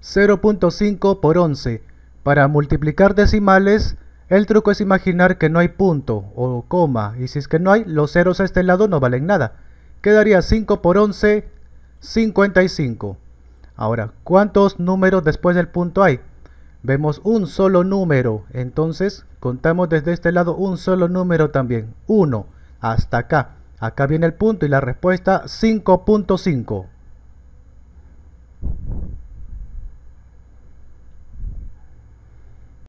0.5 por 11. Para multiplicar decimales, el truco es imaginar que no hay punto o coma, y si es que no hay, los ceros a este lado no valen nada. Quedaría 5 por 11, 55. Ahora, ¿cuántos números después del punto hay? Vemos un solo número, entonces contamos desde este lado un solo número también, 1, hasta acá. Acá viene el punto y la respuesta 5.5.